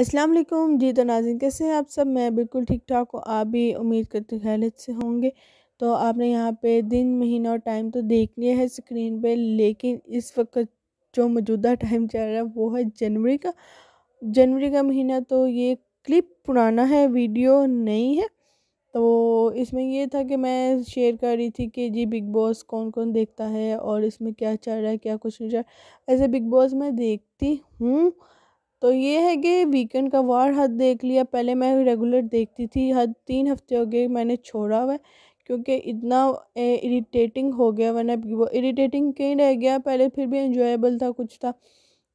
अस्सलाम वालेकुम जी तो नाजिन कैसे हैं आप सब मैं बिल्कुल ठीक ठाक हूँ आप भी उम्मीद करते खैरियत से होंगे तो आपने यहाँ पे दिन महीना और टाइम तो देख लिया है स्क्रीन पे लेकिन इस वक्त जो मौजूदा टाइम चल रहा है वो है जनवरी का जनवरी का महीना तो ये क्लिप पुराना है वीडियो नहीं है तो इसमें ये था कि मैं शेयर कर रही थी कि जी बिग बॉस कौन कौन देखता है और इसमें क्या चल रहा है क्या कुछ नहीं चल रहा है ऐसे बिग बॉस मैं देखती हूँ तो ये है कि वीकेंड का वार हद देख लिया पहले मैं रेगुलर देखती थी हद तीन हफ्ते हो गए मैंने छोड़ा हुआ क्योंकि इतना इरिटेटिंग हो गया वरना वो इरिटेटिंग कहीं रह गया पहले फिर भी इंजॉयबल था कुछ था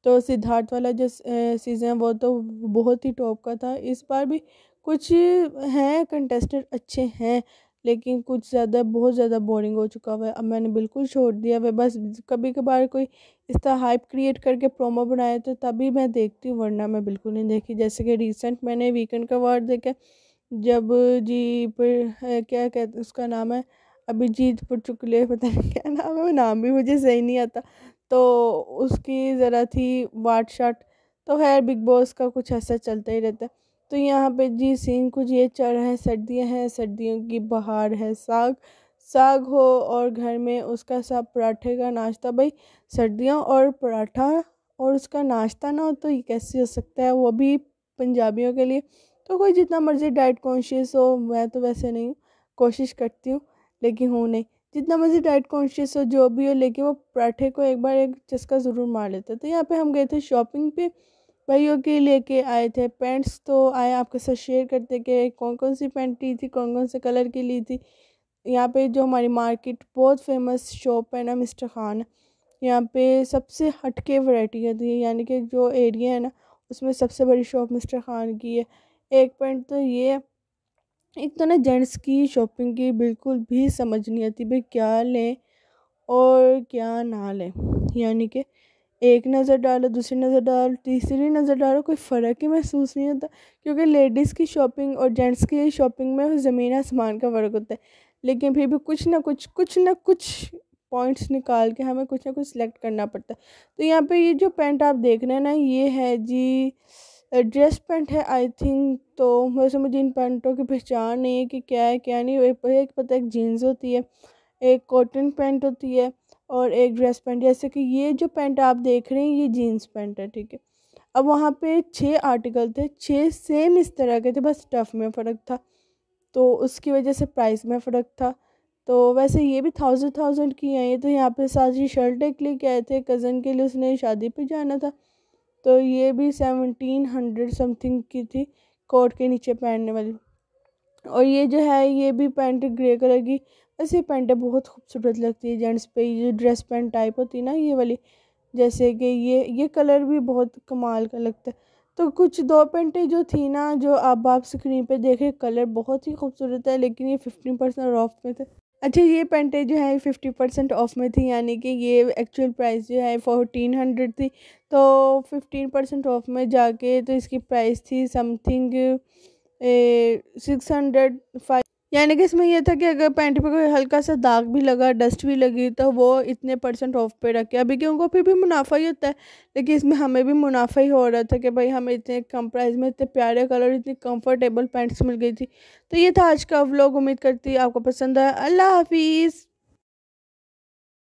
तो सिद्धार्थ वाला जो सीज़न है वो तो बहुत ही टॉप का था इस बार भी कुछ हैं कंटेस्टेंट अच्छे हैं लेकिन कुछ ज़्यादा बहुत ज़्यादा बोरिंग हो चुका हुआ है अब मैंने बिल्कुल छोड़ दिया हुआ बस कभी कभार कोई इस तरह हाइप क्रिएट करके प्रोमो बनाए तो तभी मैं देखती हूँ वरना मैं बिल्कुल नहीं देखी जैसे कि रिसेंट मैंने वीकेंड का वर्ड देखा जब जी पर क्या कहते उसका नाम है अभिजीत पर चुकले पता नहीं क्या नाम है नाम भी मुझे सही नहीं आता तो उसकी ज़रा थी वाट शाट तो खैर बिग बॉस का कुछ ऐसा चलता ही रहता है तो यहाँ पे जी सीन कुछ ये चढ़ है सर्दियाँ हैं सर्दियों की बहार है साग साग हो और घर में उसका सब पराठे का नाश्ता भाई सर्दियाँ और पराठा और उसका नाश्ता ना हो तो ये कैसे हो सकता है वो भी पंजाबियों के लिए तो कोई जितना मर्ज़ी डाइट कॉन्शियस हो मैं तो वैसे नहीं हूँ कोशिश करती हूँ लेकिन हूँ नहीं जितना मर्ज़ी डाइट कॉन्शियस हो जो भी हो लेकिन वो पराठे को एक बार एक चस्का ज़रूर मार लेते तो यहाँ पे हम गए थे शॉपिंग पे भाइयों के लेके आए थे पैंट्स तो आए आपके साथ शेयर करते कि कौन कौन सी पैंट ली थी कौन कौन से कलर की ली थी यहाँ पे जो हमारी मार्केट बहुत फेमस शॉप है ना मिस्टर खान यहाँ पे सबसे हटके वैरायटी है तो यानी कि जो एरिया है ना उसमें सबसे बड़ी शॉप मिस्टर खान की है एक पेंट तो ये है एक तो ना जेंट्स की शॉपिंग की बिल्कुल भी समझ नहीं आती भाई क्या लें और क्या ना लें यानी कि एक नज़र डालो दूसरी नज़र डालो तीसरी नज़र डालो कोई फ़र्क ही महसूस नहीं होता क्योंकि लेडीज़ की शॉपिंग और जेंट्स की शॉपिंग में ज़मीन आसमान का फ़र्क होता है लेकिन फिर भी कुछ ना कुछ कुछ ना कुछ पॉइंट्स निकाल के हमें कुछ ना कुछ सिलेक्ट करना पड़ता है तो यहाँ पे ये जो पेंट आप देख रहे हैं ना ये है जी ड्रेस पेंट है आई थिंक तो वैसे मुझे इन पेंटों की पहचान नहीं है कि क्या है क्या नहीं एक पता एक, एक जीन्स होती है एक कॉटन पैंट होती है और एक ड्रेस पैंट जैसे कि ये जो पैंट आप देख रहे हैं ये जीन्स पैंट है ठीक है अब वहाँ पे छः आर्टिकल थे छः सेम इस तरह के थे बस टफ़ में फ़र्क था तो उसकी वजह से प्राइस में फ़र्क था तो वैसे ये भी थाउजेंड थाउजेंड की हैं ये तो यहाँ पे शर्ट एक क्लिक आए थे कज़न के लिए उसने शादी पे जाना था तो ये भी सेवनटीन हंड्रेड समथिंग की थी कोट के नीचे पहनने वाली और ये जो है ये भी पैंट ग्रे कलर की ऐसे पैंटें बहुत खूबसूरत लगती है जेंट्स पे ये ड्रेस पैंट टाइप होती है ना ये वाली जैसे कि ये ये कलर भी बहुत कमाल का लगता है तो कुछ दो पेंटें जो थी ना जो अब आप स्क्रीन पे देखें कलर बहुत ही खूबसूरत है लेकिन ये फिफ्टी परसेंट ऑफ में थे अच्छा ये पेंटें जो है फिफ्टी परसेंट ऑफ में थी यानी कि ये एक्चुअल प्राइस जो है फोर्टीन हंड्रेड थी तो फिफ्टीन परसेंट ऑफ में जाके तो इसकी प्राइस थी समथिंग सिक्स हंड्रेड फाइव यानी कि इसमें यह था कि अगर पैंट पे कोई हल्का सा दाग भी लगा डस्ट भी लगी तो वो इतने परसेंट ऑफ पे रखे अभी कि उनको फिर भी मुनाफा ही होता है लेकिन इसमें हमें भी मुनाफा ही हो रहा था कि भाई हमें इतने कम प्राइस में इतने प्यारे कलर इतनी कम्फर्टेबल पैंट्स मिल गई थी तो ये था आज का व्लॉग उम्मीद करती आपको पसंद आया अल्लाह हाफिज़